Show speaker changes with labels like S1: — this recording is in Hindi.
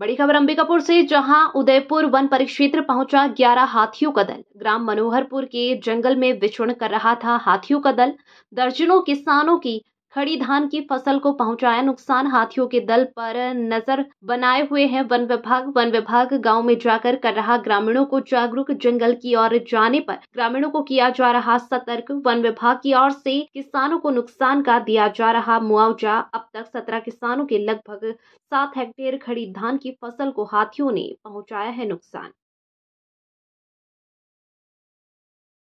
S1: बड़ी खबर अंबिकापुर से जहां उदयपुर वन परिक्षेत्र पहुंचा 11 हाथियों का दल ग्राम मनोहरपुर के जंगल में विचरण कर रहा था हाथियों का दल दर्जनों किसानों की खड़ी धान की फसल को पहुंचाया नुकसान हाथियों के दल पर नजर बनाए हुए हैं वन विभाग वन विभाग गांव में जाकर कर रहा ग्रामीणों को जागरूक जंगल की ओर जाने पर ग्रामीणों को किया जा रहा सतर्क वन विभाग की ओर से किसानों को नुकसान का दिया जा रहा मुआवजा अब तक सत्रह किसानों के लगभग सात हेक्टेयर खड़ी धान की फसल को हाथियों ने पहुँचाया है नुकसान